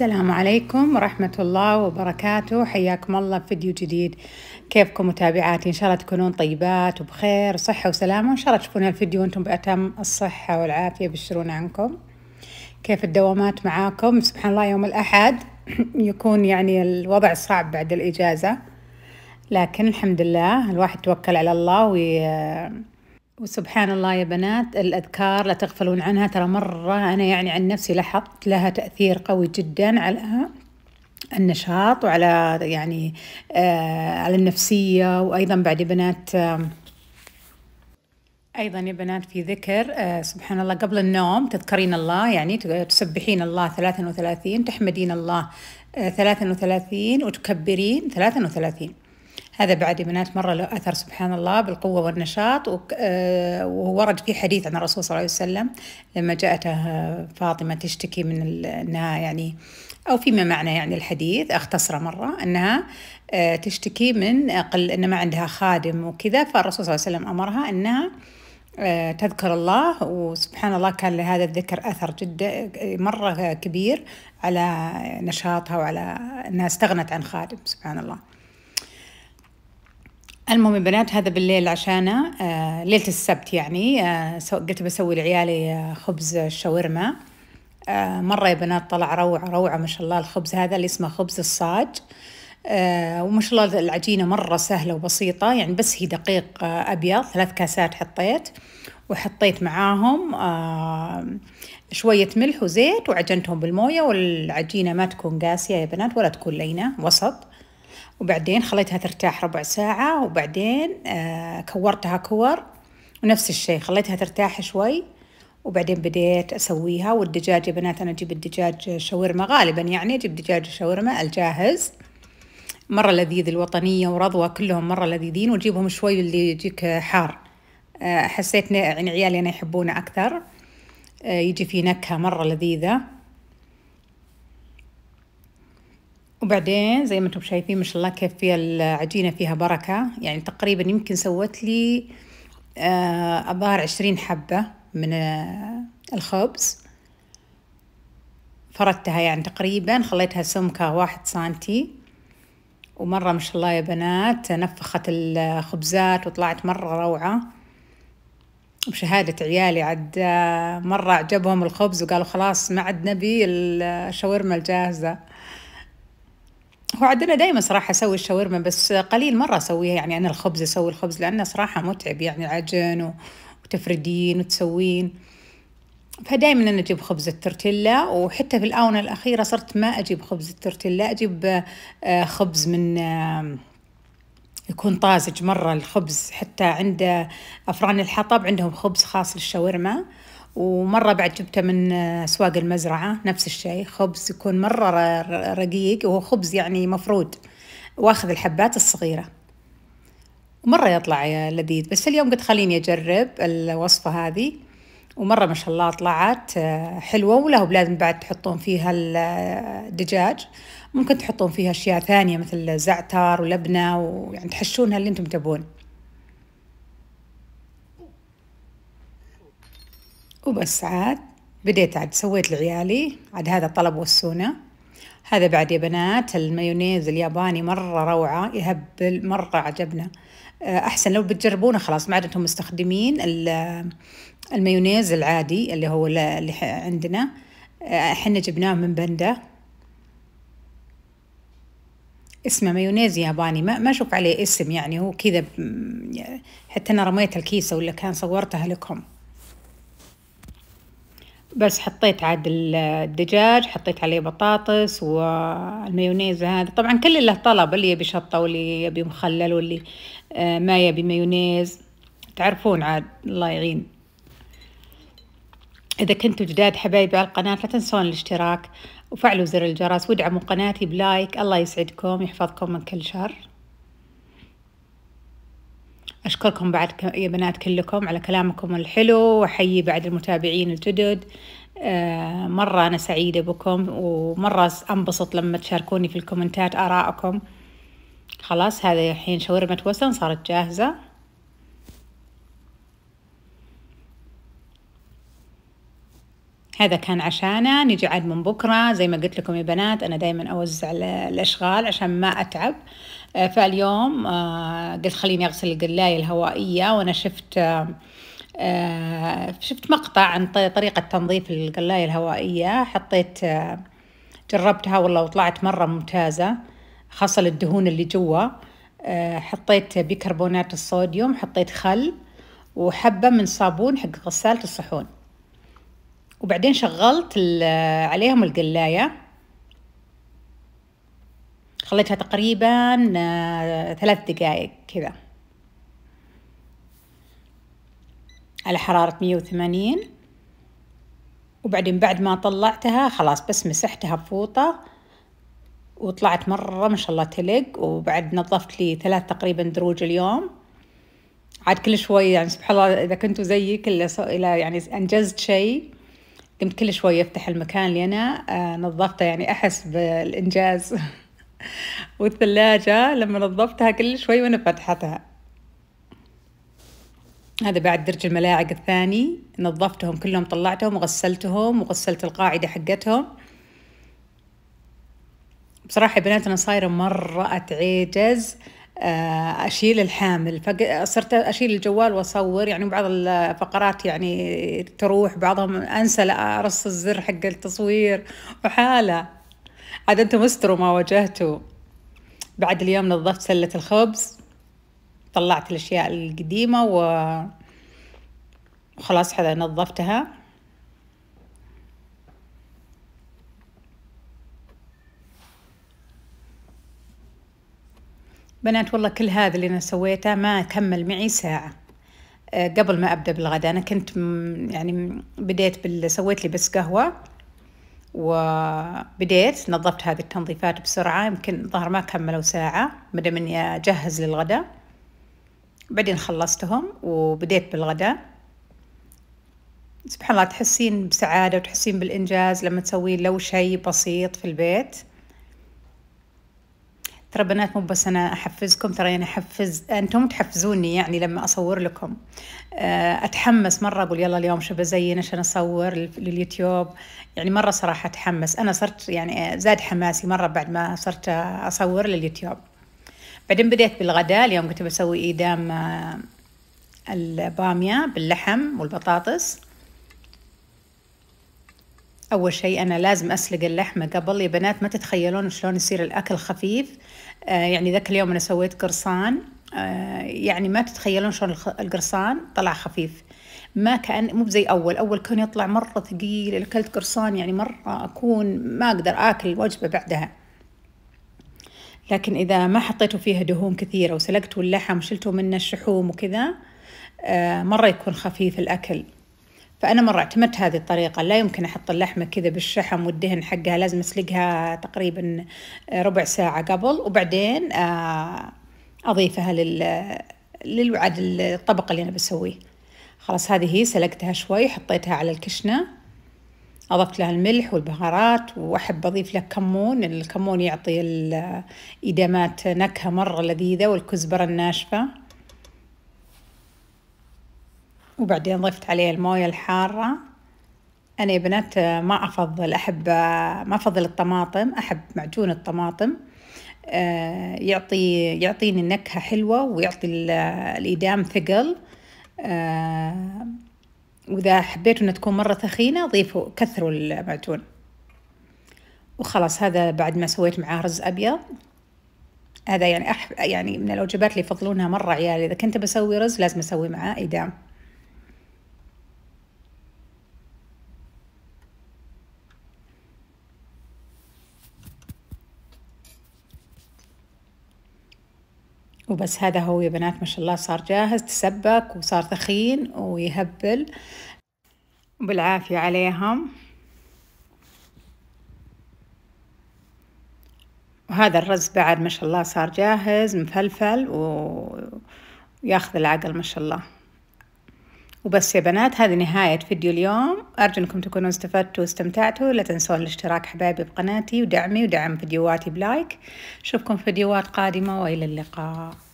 السلام عليكم ورحمة الله وبركاته حياكم الله في فيديو جديد كيفكم متابعاتي إن شاء الله تكونون طيبات وبخير وصحة وسلامة وإن شاء الله تشوفون الفيديو وأنتم بأتم الصحة والعافية بشرون عنكم كيف الدوامات معاكم سبحان الله يوم الأحد يكون يعني الوضع صعب بعد الإجازة لكن الحمد لله الواحد توكل على الله وي وسبحان الله يا بنات الأذكار لا تغفلون عنها ترى مرة أنا يعني عن نفسي لاحظت لها تأثير قوي جدا على النشاط وعلى يعني آه على النفسية وأيضا بعد بنات آه أيضا يا بنات في ذكر آه سبحان الله قبل النوم تذكرين الله يعني تسبحين الله ثلاثا وثلاثين تحمدين الله آه، ثلاثا وثلاثين وتكبرين ثلاثا وثلاثين هذا بعد بنات مرة له أثر سبحان الله بالقوة والنشاط وورد آه، في حديث عن الرسول صلى الله عليه وسلم لما جاءته فاطمة تشتكي من أنها يعني أو فيما معنى يعني الحديث أختصر مرة أنها آه، تشتكي من أقل أن ما عندها خادم وكذا فالرسول صلى الله عليه وسلم أمرها أنها آه، تذكر الله وسبحان الله كان لهذا الذكر أثر جدا مرة كبير على نشاطها وعلى أنها استغنت عن خادم سبحان الله المهم يا بنات هذا بالليل عشانا آه، ليلة السبت يعني آه، قلت بسوي لعيالي آه، خبز الشاورما مرة يا بنات طلع روعة روعة ما شاء الله الخبز هذا اللي اسمه خبز الصاج وما شاء الله العجينة مرة سهلة وبسيطة يعني بس هي دقيق أبيض ثلاث كاسات حطيت وحطيت معاهم شوية ملح وزيت وعجنتهم بالموية والعجينة ما تكون قاسية يا بنات ولا تكون لينة وسط وبعدين خليتها ترتاح ربع ساعة وبعدين آه، كورتها كور ونفس الشيء خليتها ترتاح شوي وبعدين بديت أسويها والدجاج يا بنات أنا أجيب الدجاج شاورما غالبا يعني أجيب دجاج شاورما الجاهز مرة لذيذ الوطنية ورضوى كلهم مرة لذيذين وجيبهم شوي اللي يجيك حار آه، حسيت يعني عيالي أنا يحبونه أكثر آه، يجي فيه نكهة مرة لذيذة وبعدين زي ما انتم شايفين ما شاء الله كيف فيها العجينة فيها بركة يعني تقريبا يمكن سوت لي آه، الظاهر عشرين حبة من آه، الخبز فردتها يعني تقريبا خليتها سمكة واحد سانتي ومرة ما شاء الله يا بنات نفخت الخبزات وطلعت مرة روعة بشهادة عيالي عد آه، مرة عجبهم الخبز وقالوا خلاص ما عد نبي الشاورما الجاهزة هو عندنا دائما صراحة أسوي الشاورما بس قليل مرة أسويها يعني أنا الخبز أسوي الخبز لأنه صراحة متعب يعني العجن وتفردين وتسوين فدائما أنا أجيب خبز التورتيلا وحتى في الآونة الأخيرة صرت ما أجيب خبز التورتيلا أجيب آه، خبز من يكون طازج مرة الخبز حتى عند أفران الحطب عندهم خبز خاص للشاورما ومرة بعد جبته من أسواق المزرعة نفس الشيء خبز يكون مرة رقيق وهو خبز يعني مفرود واخذ الحبات الصغيرة ومرة يطلع لذيذ بس اليوم قلت خليني أجرب الوصفة هذه ومرة ما شاء الله طلعت آه، حلوة وله بلازم بعد تحطون فيها الدجاج آه، ممكن تحطون فيها أشياء ثانية مثل زعتر ولبنة ويعني تحشونها اللي أنتم تبون وبس عاد بديت عاد سويت لعيالي عاد هذا طلب وسونا هذا بعد يا بنات المايونيز الياباني مرة روعة يهبل مرة عجبنا آه، أحسن لو بتجربونه خلاص ما عاد أنتم مستخدمين المايونيز العادي اللي هو اللي عندنا آه، احنا جبناه من بندا اسمه مايونيز ياباني ما ما اشوف عليه اسم يعني هو كذا حتى انا رميت الكيسه ولا كان صورتها لكم بس حطيت عاد الدجاج حطيت عليه بطاطس والمايونيز هذا طبعا كل له طلب اللي يبي شطة واللي يبي مخلل واللي آه، ما يبي مايونيز تعرفون عاد الله يعين إذا كنتوا جداد حبايبي على القناة لا تنسون الاشتراك وفعلوا زر الجرس وادعموا قناتي بلايك الله يسعدكم يحفظكم من كل شر أشكركم بعد يا بنات كلكم على كلامكم الحلو وأحيي بعد المتابعين الجدد آه، مرة أنا سعيدة بكم ومرة أنبسط لما تشاركوني في الكومنتات آراءكم خلاص هذا الحين شاورما وسن صارت جاهزة هذا كان عشانا نجي عاد من بكرة زي ما قلت لكم يا بنات أنا دايما أوزع الأشغال عشان ما أتعب آه، فاليوم آه، قلت خليني أغسل القلاية الهوائية وأنا شفت آه، شفت مقطع عن طريقة تنظيف القلاية الهوائية حطيت جربتها والله وطلعت مرة ممتازة خاصة للدهون اللي جوا حطيت بيكربونات الصوديوم حطيت خل وحبة من صابون حق غسالة الصحون وبعدين شغلت عليهم القلاية خليتها تقريبا آه، ثلاث دقايق كذا على حرارة مية وثمانين وبعدين بعد ما طلعتها خلاص بس مسحتها بفوطة وطلعت مرة ما شاء الله تلق وبعد نظفت لي ثلاث تقريبا دروج اليوم عاد كل شوي يعني سبحان الله إذا كنتوا زيي كل يعني أنجزت شيء قمت كل شوي أفتح المكان اللي أنا آه، نظفته يعني أحس بالإنجاز والثلاجة لما نظفتها كل شوي وأنا فتحتها هذا بعد درج الملاعق الثاني نظفتهم كلهم طلعتهم وغسلتهم وغسلت القاعدة حقتهم بصراحة يا بنات أنا صايرة مرة أتعجز آه، أشيل الحامل فصرت أشيل الجوال وأصور يعني بعض الفقرات يعني تروح بعضهم أنسى أرص الزر حق التصوير وحالة عاد انتم استروا ما واجهتوا بعد اليوم نظفت سلة الخبز طلعت الأشياء القديمة و وخلاص هذا نظفتها بنات والله كل هذا اللي أنا سويته ما كمل معي ساعة آه، قبل ما أبدأ بالغداء أنا كنت يعني بديت بال سويت لي بس قهوة وبديت نظفت هذه التنظيفات بسرعة يمكن ظهر ما كملوا ساعة بدا إني أجهز للغداء بعدين خلصتهم وبديت بالغداء سبحان الله تحسين بسعادة وتحسين بالإنجاز لما تسوين لو شيء بسيط في البيت ترى بنات مو بس انا احفزكم ترى يعني احفز انتم تحفزوني يعني لما اصور لكم آه، اتحمس مره اقول يلا اليوم شو بزين عشان اصور لليوتيوب يعني مره صراحه اتحمس انا صرت يعني زاد حماسي مره بعد ما صرت اصور لليوتيوب بعدين بديت بالغداء اليوم كنت بسوي ايدام آه، الباميه باللحم والبطاطس أول شيء أنا لازم أسلق اللحمة قبل يا بنات ما تتخيلون شلون يصير الأكل خفيف آه يعني ذاك اليوم أنا سويت قرصان آه يعني ما تتخيلون شلون القرصان طلع خفيف ما كان مو زي أول أول كان يطلع مرة ثقيل أكلت قرصان يعني مرة أكون ما أقدر آكل الوجبة بعدها لكن إذا ما حطيتوا فيها دهون كثيرة وسلقتوا اللحم وشلتوا منه الشحوم وكذا آه مرة يكون خفيف الأكل فأنا مرة اعتمدت هذه الطريقة لا يمكن أحط اللحمة كذا بالشحم والدهن حقها لازم أسلقها تقريبا آه، ربع ساعة قبل وبعدين آه، أضيفها لل للوعد الطبق اللي أنا بسويه خلاص هذه هي سلقتها شوي حطيتها على الكشنة أضفت لها الملح والبهارات وأحب أضيف لها كمون الكمون يعطي الإدامات آه، نكهة مرة لذيذة والكزبرة الناشفة وبعدين ضفت عليه الموية الحارة أنا يا بنات آه، ما أفضل أحب آه، ما أفضل الطماطم أحب معجون الطماطم آه، يعطي يعطيني نكهة حلوة ويعطي الإدام ثقل وإذا حبيتوا إنها تكون مرة ثخينة ضيفوا كثروا المعجون وخلاص هذا بعد ما سويت معاه رز أبيض هذا يعني أح يعني من الوجبات اللي يفضلونها مرة عيالي إذا كنت بسوي رز لازم أسوي معاه إدام وبس هذا هو يا بنات ما شاء الله صار جاهز تسبك وصار ثخين ويهبل بالعافية عليهم وهذا الرز بعد ما شاء الله صار جاهز مفلفل وياخذ العقل ما شاء الله وبس يا بنات هذه نهاية فيديو اليوم أرجو أنكم تكونوا استفدتوا واستمتعتوا لا تنسون الاشتراك حبايبي بقناتي ودعمي ودعم فيديوهاتي بلايك أشوفكم في فيديوهات قادمة وإلى اللقاء